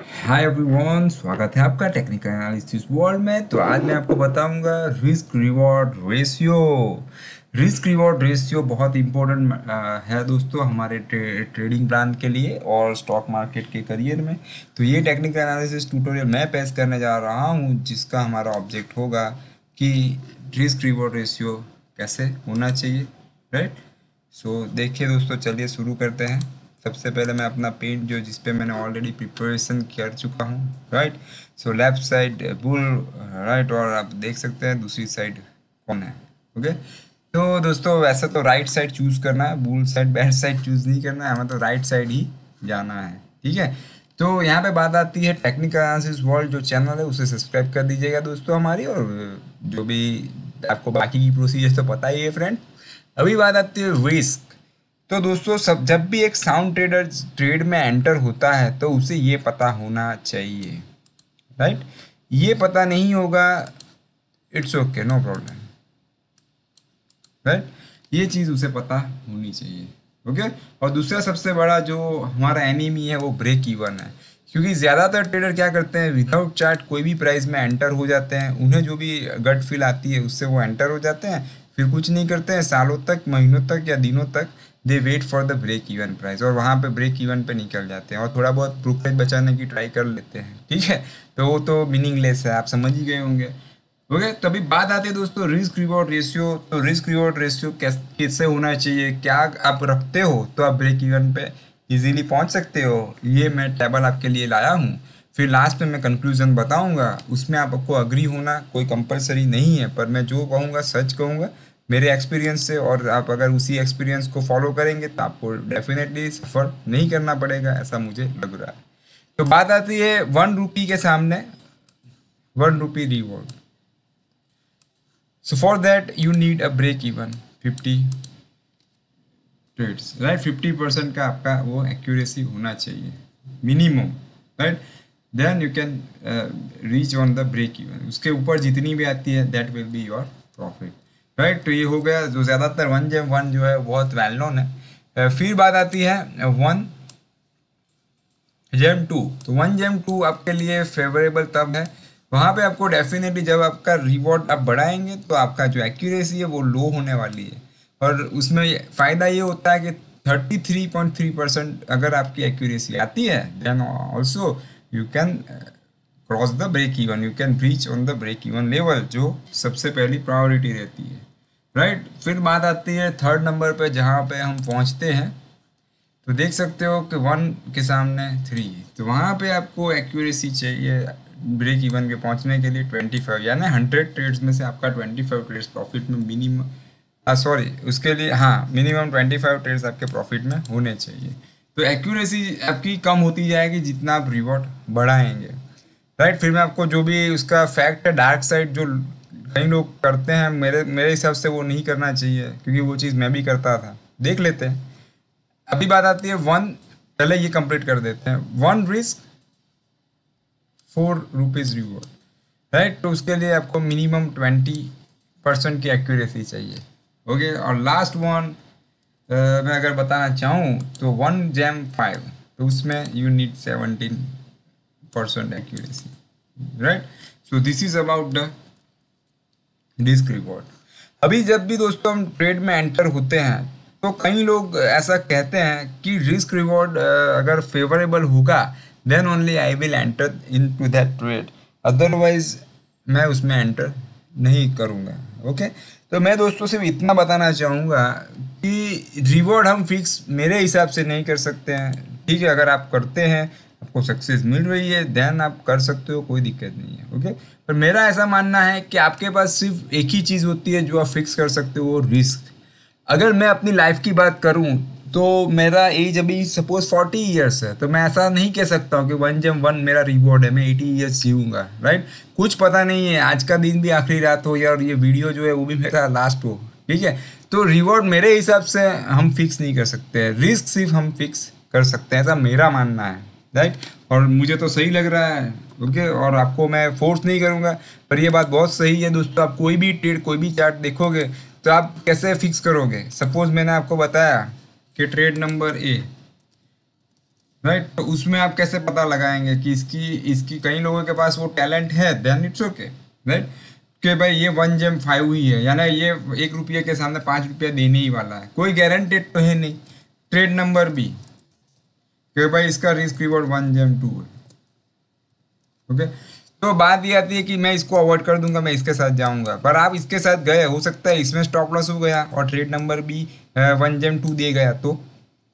Hi everyone स्वागत है आपका टेक्निकल एनालिसिस वर्ल्ड में तो आज मैं आपको बताऊंगा risk reward ratio risk reward ratio बहुत इंपॉर्टेंट है दोस्तों हमारे ट्रे, ट्रेडिंग प्लान के लिए और स्टॉक मार्केट के करियर में तो ये टेक्निकल एनालिसिस ट्यूटोरियल मैं पेश करने जा रहा हूँ जिसका हमारा ऑब्जेक्ट होगा कि रिस्क रिवॉर्ड रेशियो कैसे होना चाहिए राइट सो देखिए दोस्तों चलिए शुरू करते हैं सबसे पहले मैं अपना पेंट जो जिसपे मैंने ऑलरेडी प्रिपरेशन कर चुका हूँ right so left side bull right और आप देख सकते हैं दूसरी साइड कौन है ओके okay? तो दोस्तों वैसे तो राइट साइड चूज़ करना है bull side bad side choose नहीं करना है हमें तो राइट साइड ही जाना है ठीक है तो यहाँ पे बात आती है टेक्निकल एनालिसिस वर्ल्ड जो चैनल है उसे सब्सक्राइब कर दीजिएगा दोस्तों हमारी और uh, जो भी आपको बाकी की प्रोसीजर्स तो पता ही है फ्रेंड अभी बात आती है रिस्क तो दोस्तों सब जब भी एक साउंड ट्रेडर ट्रेड में एंटर होता है तो उसे ये पता होना चाहिए राइट ये पता नहीं होगा it's okay no problem right ये चीज़ उसे पता होनी चाहिए ओके okay? और दूसरा सबसे बड़ा जो हमारा एनिमी है वो ब्रेक इवन है क्योंकि ज़्यादातर ट्रेडर क्या करते हैं विदाउट चार्ट कोई भी प्राइस में एंटर हो जाते हैं उन्हें जो भी गट फील आती है उससे वो एंटर हो जाते हैं फिर कुछ नहीं करते हैं सालों तक महीनों तक या दिनों तक they wait for the break even price और वहाँ पे ब्रेक इवन पे निकल जाते हैं और थोड़ा बहुत प्रोफिट बचाने की ट्राई कर लेते हैं ठीक है तो वो तो मीनिंगलेस है आप समझ ही गए होंगे ओके तो अभी बात आती है दोस्तों रिस्क रिवॉर्ड रेशियो तो रिस्क रिवॉर्ड रेशियो कैसे होना चाहिए क्या आप रखते हो तो आप ब्रेक इवन पे इजीली पहुंच सकते हो ये मैं टेबल आपके लिए लाया हूँ फिर लास्ट में मैं कंक्लूजन बताऊंगा उसमें आपको अग्री होना कोई कंपलसरी नहीं है पर मैं जो कहूँगा सच कहूँगा मेरे एक्सपीरियंस से और आप अगर उसी एक्सपीरियंस को फॉलो करेंगे तो आपको डेफिनेटली सफ़र नहीं करना पड़ेगा ऐसा मुझे लग रहा है तो बात आती है वन रुपी के सामने one rupee reward so for that you need a break even fifty trades right fifty percent का आपका वो एक्यूरेसी होना चाहिए minimum right then you can reach on the break even उसके ऊपर जितनी भी आती है that will be your profit right तो ये हो गया जो ज़्यादातर वन जेम वन जो है बहुत वेल नोन है फिर बात आती है वन जेम टू तो वन जेम टू आपके लिए फेवरेबल तब है वहाँ पे आपको डेफिनेटली जब आपका रिवॉर्ड आप बढ़ाएंगे तो आपका जो एक्यूरेसी है वो लो होने वाली है और उसमें फ़ायदा ये होता है कि thirty three point three percent अगर आपकी एक्यूरेसी आती है then also you can cross the break even you can reach on the break even level जो सबसे पहली प्रायोरिटी रहती है राइट फिर बात आती है थर्ड नंबर पे जहाँ पे हम पहुँचते हैं तो देख सकते हो कि वन के सामने थ्री तो वहाँ पे आपको एक्यूरेसी चाहिए ब्रेक इवन के पहुँचने के लिए ट्वेंटी फाइव यानी हंड्रेड ट्रेड्स में से आपका ट्वेंटी फाइव ट्रेड्स प्रॉफिट में मिनिमम सॉरी उसके लिए हाँ मिनिमम ट्वेंटी फाइव ट्रेड्स आपके प्रॉफिट में होने चाहिए तो एक्यूरेसी आपकी कम होती जाएगी जितना आप रिवॉर्ड बढ़ाएंगे राइट फिर मैं आपको जो भी उसका फैक्ट है डार्क साइड जो कई लोग करते हैं मेरे मेरे हिसाब से वो नहीं करना चाहिए क्योंकि वो चीज़ मैं भी करता था देख लेते हैं अभी बात आती है वन पहले ये कंप्लीट कर देते हैं one risk four rupees reward right तो उसके लिए आपको मिनिमम ट्वेंटी परसेंट की एक्यूरेसी चाहिए ओके और लास्ट वन मैं अगर बताना चाहूँ तो वन जैम फाइव तो उसमें you need seventeen percent accuracy right so this is about the risk reward अभी जब भी दोस्तों हम ट्रेड में एंटर होते हैं तो कई लोग ऐसा कहते हैं कि रिस्क रिवॉर्ड अगर फेवरेबल होगा then only I will enter into that trade otherwise मैं उसमें एंटर नहीं करूँगा ओके तो मैं दोस्तों सिर्फ इतना बताना चाहूँगा कि रिवॉर्ड हम फिक्स मेरे हिसाब से नहीं कर सकते हैं ठीक है अगर आप करते हैं आपको सक्सेस मिल रही है देन आप कर सकते हो कोई दिक्कत नहीं है ओके पर मेरा ऐसा मानना है कि आपके पास सिर्फ एक ही चीज़ होती है जो आप फिक्स कर सकते हो रिस्क अगर मैं अपनी लाइफ की बात करूँ तो मेरा एज अभी सपोज फोर्टी ईयर्स है तो मैं ऐसा नहीं कह सकता हूँ कि वन जम वन मेरा रिवॉर्ड है मैं एटी ईयर्स जीऊँगा राइट कुछ पता नहीं है आज का दिन भी आखिरी रात हो या और ये वीडियो जो है वो भी मेरा लास्ट हो ठीक है तो रिवॉर्ड मेरे हिसाब से हम फिक्स नहीं कर सकते रिस्क सिर्फ हम फिक्स कर सकते हैं ऐसा मेरा मानना है राइट और मुझे तो सही लग रहा है ओके और आपको मैं फोर्स नहीं करूँगा पर यह बात बहुत सही है दोस्तों आप कोई भी ट्रेड कोई भी चार्ट देखोगे तो आप कैसे फिक्स करोगे सपोज मैंने आपको बताया कि ट्रेड नंबर ए राइट तो उसमें आप कैसे पता लगाएंगे कि इसकी इसकी कई लोगों के पास वो टैलेंट है देन इट्स ओके राइट कि भाई ये वन जेम फाइव ही है यानी ये एक रुपये के सामने पाँच रुपया देने ही वाला है कोई गारंटेड तो है नहीं ट्रेड नंबर बी क्योंकि भाई इसका रिस्क रिवॉर्ड वन जेम टू है ओके तो बात ये आती है कि मैं इसको अवॉइड कर दूंगा मैं इसके साथ जाऊंगा पर आप इसके साथ गए हो सकता है इसमें स्टॉप लॉस हो गया और ट्रेड नंबर भी वन जेम टू दे गया तो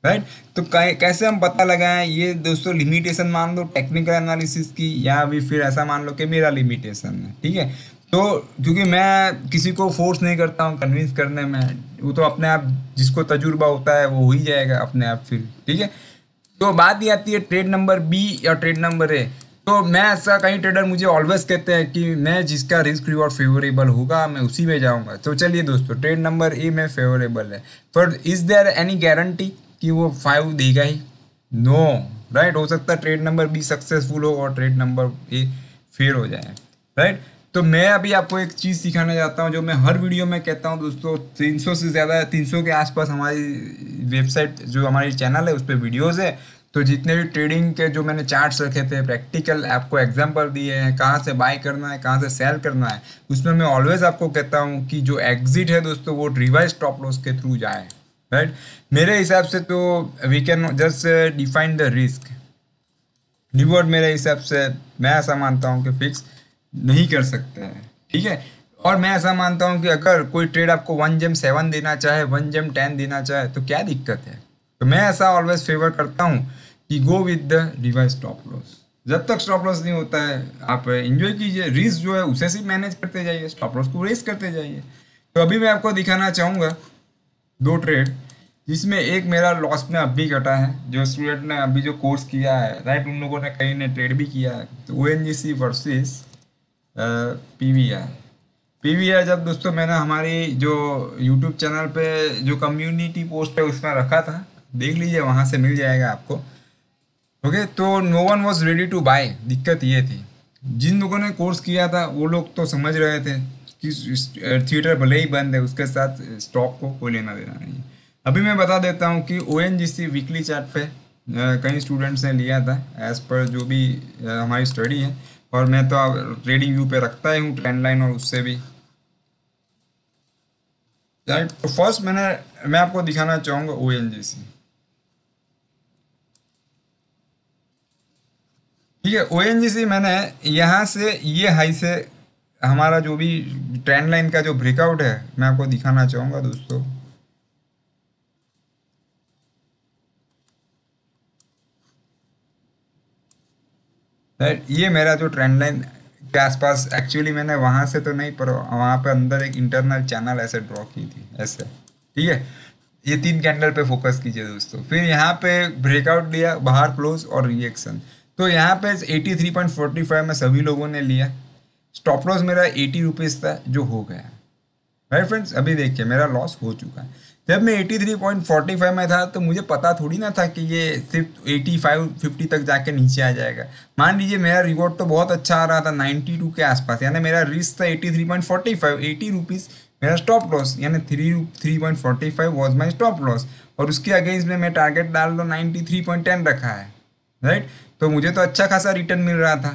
राइट तो कैसे हम पता लगाएं ये दोस्तों लिमिटेशन मान लो टेक्निकल एनालिसिस की या भी फिर ऐसा मान लो कि मेरा लिमिटेशन है ठीक है तो क्योंकि मैं किसी को फोर्स नहीं करता हूँ कन्विंस करने में वो तो अपने आप जिसको तजुर्बा होता है वो हो ही जाएगा अपने आप फिर ठीक है तो बात ये आती है ट्रेड नंबर बी या ट्रेड नंबर ए तो मैं ऐसा कई ट्रेडर मुझे ऑलवेज कहते हैं कि मैं जिसका रिस्क रिवॉर्ड फेवरेबल होगा मैं उसी में जाऊंगा तो चलिए दोस्तों ट्रेड नंबर ए में फेवरेबल है पर इज देयर एनी गारंटी कि वो फाइव देगा ही नो राइट हो सकता है ट्रेड नंबर बी सक्सेसफुल हो और ट्रेड नंबर ए फेल हो जाए राइट तो मैं अभी आपको एक चीज़ सिखाना चाहता हूँ जो मैं हर वीडियो में कहता हूँ दोस्तों सौ से ज़्यादा सौ के आसपास हमारी वेबसाइट जो हमारी चैनल है उस पर वीडियोज़ है तो जितने भी ट्रेडिंग के जो मैंने चार्ट्स रखे थे प्रैक्टिकल आपको एग्जाम्पल दिए हैं कहाँ से बाय करना है कहाँ से सेल करना है उसमें मैं ऑलवेज आपको कहता हूँ कि जो एग्जिट है दोस्तों वो रिवाइज टॉप लॉस के थ्रू जाए राइट मेरे हिसाब से तो we can just define the risk reward मेरे हिसाब से मैं ऐसा मानता हूँ कि फिक्स नहीं कर सकते हैं ठीक है और मैं ऐसा मानता हूँ कि अगर कोई ट्रेड आपको वन जेम सेवन देना चाहे वन जेम टेन देना चाहे तो क्या दिक्कत है तो मैं ऐसा ऑलवेज फेवर करता हूँ कि go with the revise stop loss जब तक स्टॉप लॉस नहीं होता है आप इन्जॉय कीजिए रिस्क जो है उसे से मैनेज करते जाइए स्टॉप लॉस को रेस करते जाइए तो अभी मैं आपको दिखाना चाहूँगा दो ट्रेड जिसमें एक मेरा लॉस में अब भी घटा है जो स्टूडेंट ने अभी जो कोर्स किया है राइट उन लोगों ने कहीं ने ट्रेड भी किया है तो O N G C versus P V R P V R जब दोस्तों मैंने हमारी जो यूट्यूब चैनल पे जो कम्युनिटी पोस्ट है उसमें रखा था देख लीजिए वहाँ से मिल जाएगा आपको ओके तो no one was ready to buy दिक्कत ये थी जिन लोगों ने कोर्स किया था वो लोग तो समझ रहे थे कि थिएटर भले ही बंद है उसके साथ स्टॉक को कोई लेना देना नहीं अभी मैं बता देता हूँ कि O N G C weekly chart पे कई स्टूडेंट्स ने लिया था एज़ पर जो भी हमारी स्टडी है और मैं तो अब रेडिंग व्यू पे रखता ही हूँ ट्रेंड लाइन और उससे भी राइट तो फर्स्ट मैंने मैं आपको दिखाना चाहूँगा ओ एन जी सी ठीक है ओ एन जी सी मैंने यहाँ से ये हाई से हमारा जो भी ट्रेंड लाइन का जो ब्रेकआउट है मैं आपको दिखाना चाहूँगा दोस्तों ये मेरा जो ट्रेंड लाइन के आसपास एक्चुअली मैंने वहाँ से तो नहीं पर वहाँ पे अंदर एक इंटरनल चैनल ऐसे ड्रॉ की थी ऐसे ठीक है ये तीन कैंडल पे फोकस कीजिए दोस्तों फिर यहाँ पे ब्रेकआउट लिया बाहर क्लोज और रिएक्शन तो यहाँ पे 83.45 में सभी लोगों ने लिया स्टॉप लॉस मेरा एटी रुपीज़ था जो हो गया राइट फ्रेंड्स अभी देखिए मेरा लॉस हो चुका है जब मैं 83.45 में था तो मुझे पता थोड़ी ना था कि ये सिर्फ 85 50 तक जाके नीचे आ जाएगा मान लीजिए मेरा रिवॉर्ड तो बहुत अच्छा आ रहा था 92 के आसपास यानी मेरा रिस्क था 83.45 एटी रुपीज़ मेरा स्टॉप लॉस यानी three three point forty five was my stop loss और उसके अगेंस्ट में मैं टारगेट डाल लो नाइन्टी थ्री पॉइंट टेन रखा है राइट तो मुझे तो अच्छा खासा रिटर्न मिल रहा था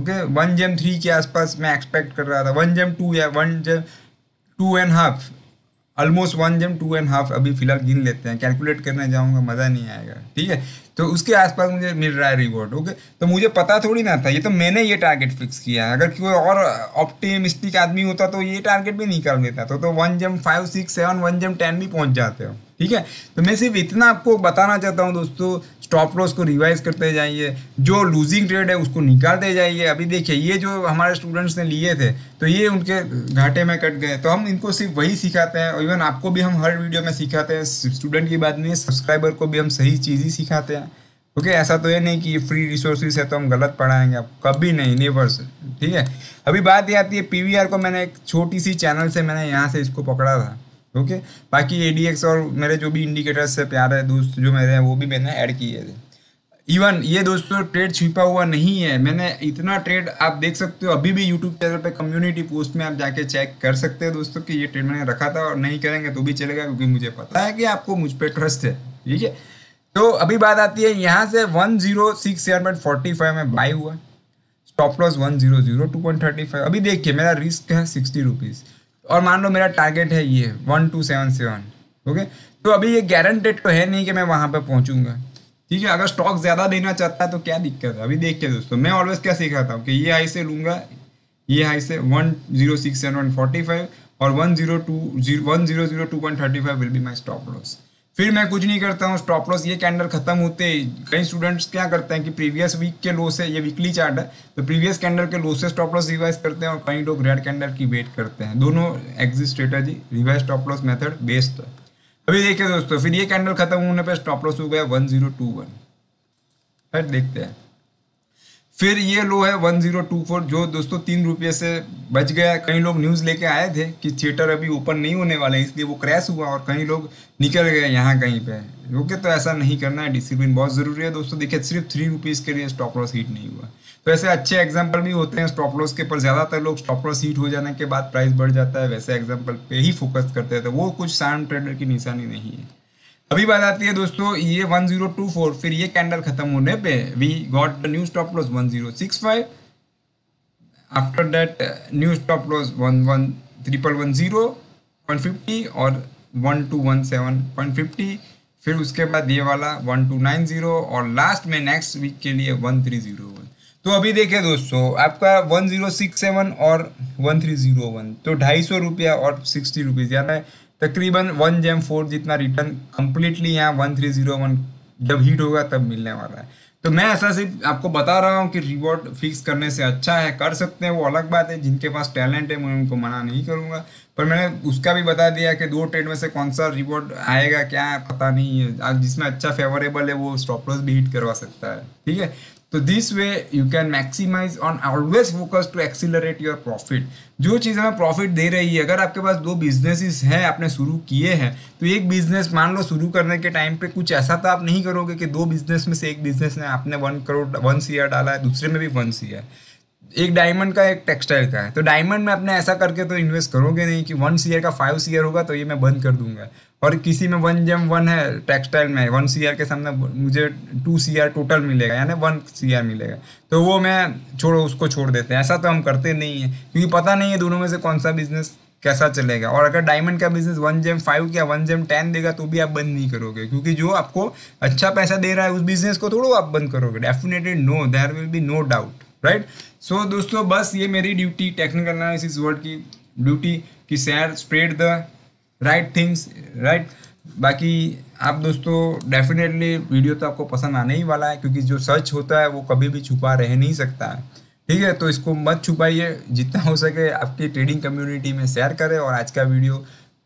ओके वन जेम थ्री के आसपास मैं एक्सपेक्ट कर रहा था वन जेम टू या वन जेम two and half almost one जम टू एंड हाफ अभी फिलहाल गिन लेते हैं कैलकुलेट करने जाऊँगा मज़ा नहीं आएगा ठीक है तो उसके आसपास मुझे मिल रहा है रिवॉर्ड ओके तो मुझे पता थोड़ी ना था ये तो मैंने ये टारगेट फिक्स किया है अगर कोई और ऑप्टिमिस्टिक आदमी होता तो ये टारगेट भी निकाल देता तो, तो वन जम फाइव सिक्स सेवन वन जम टेन भी पहुँच जाते हो ठीक है तो मैं सिर्फ इतना आपको बताना चाहता हूँ दोस्तों स्टॉप लॉस को रिवाइज करते जाइए जो लूजिंग ट्रेड है उसको निकालते जाइए अभी देखिए ये जो हमारे स्टूडेंट्स ने लिए थे तो ये उनके घाटे में कट गए तो हम इनको सिर्फ वही सिखाते हैं इवन आपको भी हम हर वीडियो में सिखाते हैं स्टूडेंट की बात नहीं सब्सक्राइबर को भी हम सही चीज़ ही सिखाते हैं ओके okay, ऐसा तो ये नहीं कि ये फ्री रिसोर्सेज है तो हम गलत पढ़ाएंगे आप कभी नहीं नेवर से ठीक है अभी बात ये आती है पीवीआर को मैंने एक छोटी सी चैनल से मैंने यहाँ से इसको पकड़ा था ओके बाकी ए डी एक्स और मेरे जो भी इंडिकेटर्स है प्यारे दोस्त जो मेरे हैं वो भी मैंने ऐड किए थे इवन ये दोस्तों ट्रेड छिपा हुआ नहीं है मैंने इतना ट्रेड आप देख सकते हो अभी भी यूट्यूब चैनल पे कम्युनिटी पोस्ट में आप जाके चेक कर सकते हो दोस्तों कि ये ट्रेड मैंने रखा था और नहीं करेंगे तो भी चलेगा क्योंकि मुझे पता है कि आपको मुझ पर ट्रस्ट है ठीक है तो अभी बात आती है यहाँ से वन जीरो सिक्स में बाई हुआ stop loss one zero zero two point thirty five अभी देखिए मेरा रिस्क है सिक्सटी रुपीज़ और मान लो मेरा टारगेट है ये one two seven seven okay तो अभी ये गारंटेड तो है नहीं कि मैं वहाँ पर पहुँचूंगा ठीक है अगर स्टॉक ज़्यादा देना चाहता है तो क्या दिक्कत है अभी देखिए दोस्तों मैं ऑलवेज क्या सिखाता हूँ कि ये हाई से लूँगा ये हाई से one zero six seven one forty five और one zero two zero one zero zero two point thirty five will be my stop loss फिर मैं कुछ नहीं करता हूँ स्टॉप लॉस ये कैंडल खत्म होते कई स्टूडेंट्स क्या करते हैं कि प्रीवियस वीक के लो से ये वीकली चार्ट है तो प्रीवियस कैंडल के लो से स्टॉप लॉस रिवाइज करते हैं और कई लोग रेड कैंडल की वेट करते हैं दोनों exit strategy revise stop loss method best है अभी देखिए दोस्तों फिर ये कैंडल खत्म होने पर स्टॉप लॉस हो गया वन जीरो टू वन देखते हैं फिर ये लो है 1024 जो दोस्तों तीन रुपये से बच गया कई लोग न्यूज़ लेके आए थे कि थिएटर अभी ओपन नहीं होने वाला है इसलिए वो क्रैश हुआ और कई लोग निकल गए यहाँ कहीं पे ओके तो ऐसा नहीं करना है डिसिप्लिन बहुत ज़रूरी है दोस्तों देखिए सिर्फ थ्री रुपीज़ के लिए स्टॉप लॉस हीट नहीं हुआ तो ऐसे अच्छे एग्जाम्पल भी होते हैं स्टॉप लॉस के पर ज़्यादातर लोग स्टॉप लॉस हीट हो जाने के बाद प्राइस बढ़ जाता है वैसे एग्जाम्पल पे ही फोकस करते हैं तो वो कुछ शार्म ट्रेडर की निशानी नहीं है अभी बात आती है दोस्तों ये वन जीरो टू फोर फिर ये कैंडल खत्म होने पे we got the new stop loss five after that new stop loss one one triple one zero point fifty और one two one seven point fifty फिर उसके बाद ये वाला वन टू नाइन जीरो और लास्ट में नेक्स्ट वीक के लिए वन थ्री जीरो वन तो अभी देखे दोस्तों आपका वन जीरो सिक्स सेवन और वन थ्री जीरो वन तो ढाई सौ रुपया और सिक्सटी रुपीज़ ज़्यादा है तकरीबन वन जेम फोर जितना रिटर्न कम्प्लीटली यहाँ वन थ्री जीरो वन जब हिट होगा तब मिलने वाला है तो मैं ऐसा सिर्फ आपको बता रहा हूँ कि रिवॉर्ड फिक्स करने से अच्छा है कर सकते हैं वो अलग बात है जिनके पास टैलेंट है मैं उनको मना नहीं करूँगा पर मैंने उसका भी बता दिया कि दो ट्रेड में से कौन सा रिवॉर्ड आएगा क्या है पता नहीं है जिसमें अच्छा फेवरेबल है वो स्टॉप लॉस भी हिट करवा सकता है ठीक है तो this way you can maximise on always focus to accelerate your profit जो चीज़ हमें प्रॉफिट दे रही है अगर आपके पास दो बिजनेसिस हैं आपने शुरू किए हैं तो एक बिजनेस मान लो शुरू करने के टाइम पे कुछ ऐसा तो आप नहीं करोगे कि दो बिजनेस में से एक बिजनेस में आपने वन करोड़ वन सीआर डाला है दूसरे में भी वन सीआर एक डायमंड का एक टेक्सटाइल का है तो डायमंड में अपने ऐसा करके तो इन्वेस्ट करोगे नहीं कि वन सीयर का फाइव सीयर होगा तो ये मैं बंद कर दूंगा और किसी में वन जम वन है टेक्सटाइल में वन सीयर के सामने मुझे टू सीयर टोटल मिलेगा यानी वन सीयर मिलेगा तो वो मैं छोड़ो उसको छोड़ देते हैं ऐसा तो हम करते नहीं है क्योंकि पता नहीं है दोनों में से कौन सा बिजनेस कैसा चलेगा और अगर डायमंड का बिजनेस वन जेम फाइव या वन जेम टेन देगा तो भी आप बंद नहीं करोगे क्योंकि जो आपको अच्छा पैसा दे रहा है उस बिजनेस को थोड़ा आप बंद करोगे definitely no there will be no doubt right so दोस्तों बस ये मेरी ड्यूटी टेक्निकल एनालिसिस वर्ड की ड्यूटी कि share spread the right things right बाकी आप दोस्तों डेफिनेटली वीडियो तो आपको पसंद आने ही वाला है क्योंकि जो सच होता है वो कभी भी छुपा रह नहीं सकता है ठीक है तो इसको मत छुपाइए जितना हो सके आपकी ट्रेडिंग कम्युनिटी में शेयर करें और आज का वीडियो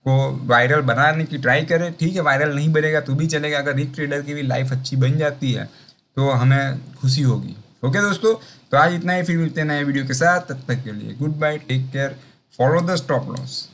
को वायरल बनाने की ट्राई करें ठीक है वायरल नहीं बनेगा तो भी चलेगा अगर रिक ट्रेडर की भी लाइफ अच्छी बन जाती है तो हमें खुशी होगी ओके दोस्तों तो आज इतना ही फिर मिलते हैं नए वीडियो के साथ तब तक के लिए goodbye take care follow the stop loss